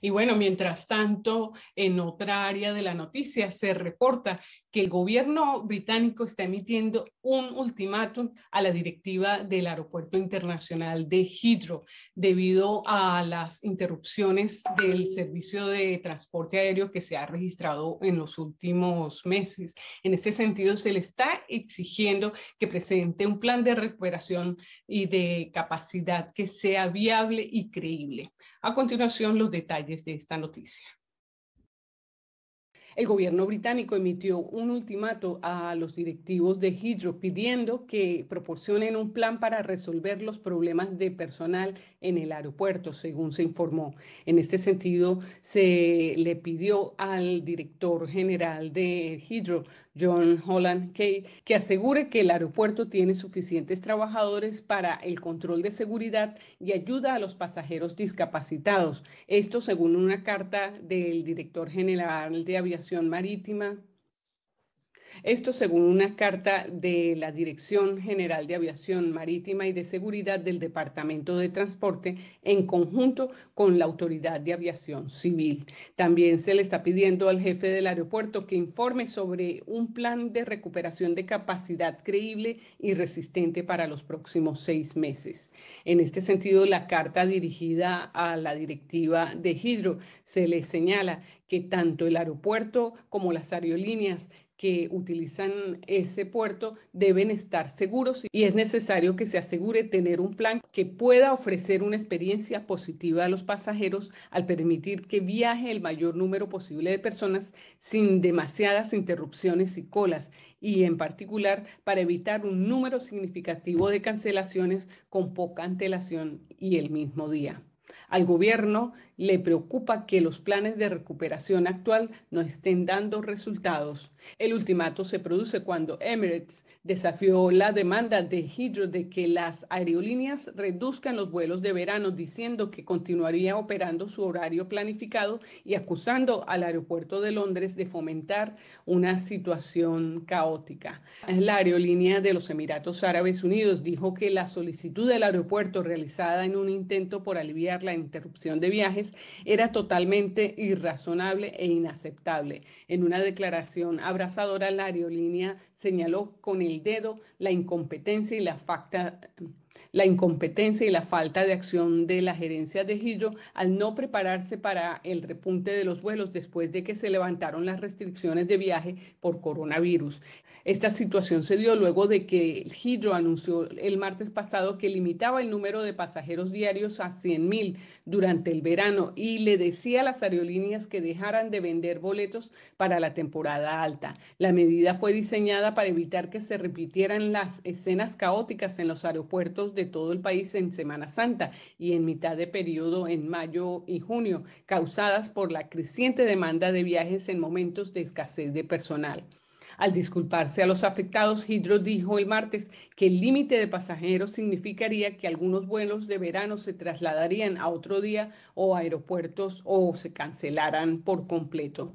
Y bueno, mientras tanto, en otra área de la noticia se reporta que el gobierno británico está emitiendo un ultimátum a la directiva del Aeropuerto Internacional de Heathrow debido a las interrupciones del servicio de transporte aéreo que se ha registrado en los últimos meses. En ese sentido, se le está exigiendo que presente un plan de recuperación y de capacidad que sea viable y creíble. A continuación, los detalles de esta noticia. El gobierno británico emitió un ultimato a los directivos de Hydro pidiendo que proporcionen un plan para resolver los problemas de personal en el aeropuerto, según se informó. En este sentido, se le pidió al director general de Hydro, John Holland Kay, que asegure que el aeropuerto tiene suficientes trabajadores para el control de seguridad y ayuda a los pasajeros discapacitados. Esto según una carta del director general de aviación marítima. Esto según una carta de la Dirección General de Aviación Marítima y de Seguridad del Departamento de Transporte en conjunto con la Autoridad de Aviación Civil. También se le está pidiendo al jefe del aeropuerto que informe sobre un plan de recuperación de capacidad creíble y resistente para los próximos seis meses. En este sentido, la carta dirigida a la directiva de Hidro se le señala que tanto el aeropuerto como las aerolíneas que utilizan ese puerto deben estar seguros y es necesario que se asegure tener un plan que pueda ofrecer una experiencia positiva a los pasajeros al permitir que viaje el mayor número posible de personas sin demasiadas interrupciones y colas y en particular para evitar un número significativo de cancelaciones con poca antelación y el mismo día. Al gobierno le preocupa que los planes de recuperación actual no estén dando resultados. El ultimato se produce cuando Emirates desafió la demanda de Hydro de que las aerolíneas reduzcan los vuelos de verano, diciendo que continuaría operando su horario planificado y acusando al aeropuerto de Londres de fomentar una situación caótica. La aerolínea de los Emiratos Árabes Unidos dijo que la solicitud del aeropuerto realizada en un intento por aliviar la interrupción de viajes era totalmente irrazonable e inaceptable. En una declaración abrazadora, la aerolínea señaló con el dedo la incompetencia y la facta la incompetencia y la falta de acción de la gerencia de Hidro al no prepararse para el repunte de los vuelos después de que se levantaron las restricciones de viaje por coronavirus. Esta situación se dio luego de que Hidro anunció el martes pasado que limitaba el número de pasajeros diarios a 100.000 durante el verano y le decía a las aerolíneas que dejaran de vender boletos para la temporada alta. La medida fue diseñada para evitar que se repitieran las escenas caóticas en los aeropuertos de todo el país en Semana Santa y en mitad de periodo en mayo y junio, causadas por la creciente demanda de viajes en momentos de escasez de personal. Al disculparse a los afectados, Hidro dijo el martes que el límite de pasajeros significaría que algunos vuelos de verano se trasladarían a otro día o a aeropuertos o se cancelaran por completo.